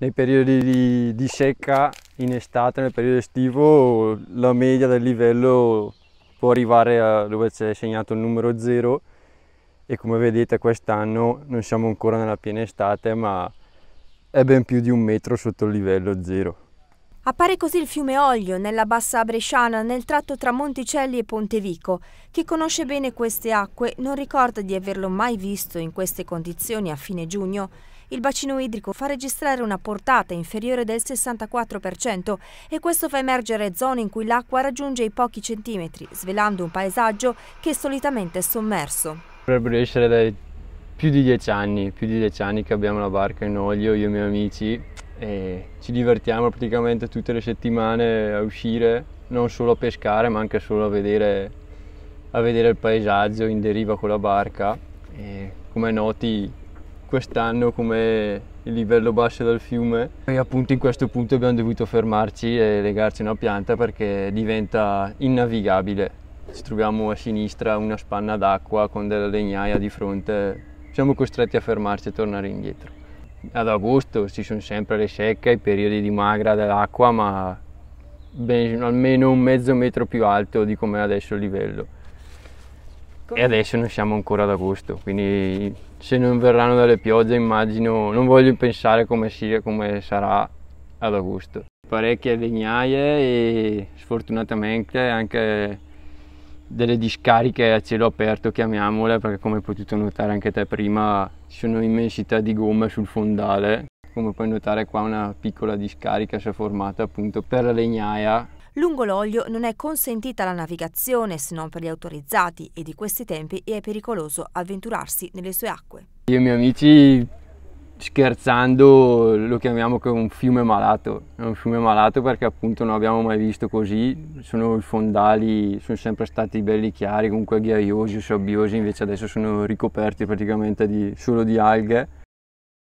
nei periodi di, di secca in estate, nel periodo estivo, la media del livello può arrivare a dove c'è segnato il numero 0 e come vedete quest'anno non siamo ancora nella piena estate ma è ben più di un metro sotto il livello 0. Appare così il fiume Oglio nella bassa bresciana nel tratto tra Monticelli e Pontevico. Chi conosce bene queste acque non ricorda di averlo mai visto in queste condizioni a fine giugno il bacino idrico fa registrare una portata inferiore del 64% e questo fa emergere zone in cui l'acqua raggiunge i pochi centimetri, svelando un paesaggio che è solitamente è sommerso. Dovrebbero essere dai più di dieci anni, più di dieci anni che abbiamo la barca in olio, io e i miei amici, e ci divertiamo praticamente tutte le settimane a uscire, non solo a pescare ma anche solo a vedere a vedere il paesaggio in deriva con la barca e come noti quest'anno come il livello basso del fiume e appunto in questo punto abbiamo dovuto fermarci e legarci una pianta perché diventa innavigabile. Ci troviamo a sinistra una spanna d'acqua con della legnaia di fronte, siamo costretti a fermarci e tornare indietro. Ad agosto ci sono sempre le secche, i periodi di magra dell'acqua, ma ben, almeno un mezzo metro più alto di come è adesso il livello. Ecco. E adesso non siamo ancora ad agosto, quindi se non verranno delle piogge immagino, non voglio pensare come sia, come sarà ad agosto. Parecchie legnaie e sfortunatamente anche delle discariche a cielo aperto, chiamiamole, perché come hai potuto notare anche te prima ci sono immensità di gomma sul fondale. Come puoi notare qua una piccola discarica si è formata appunto per la legnaia Lungo l'olio non è consentita la navigazione se non per gli autorizzati e di questi tempi è pericoloso avventurarsi nelle sue acque. Io e i miei amici scherzando lo chiamiamo che un fiume malato, è un fiume malato perché appunto non abbiamo mai visto così, sono i fondali, sono sempre stati belli chiari, comunque ghiaiosi sabbiosi, invece adesso sono ricoperti praticamente di, solo di alghe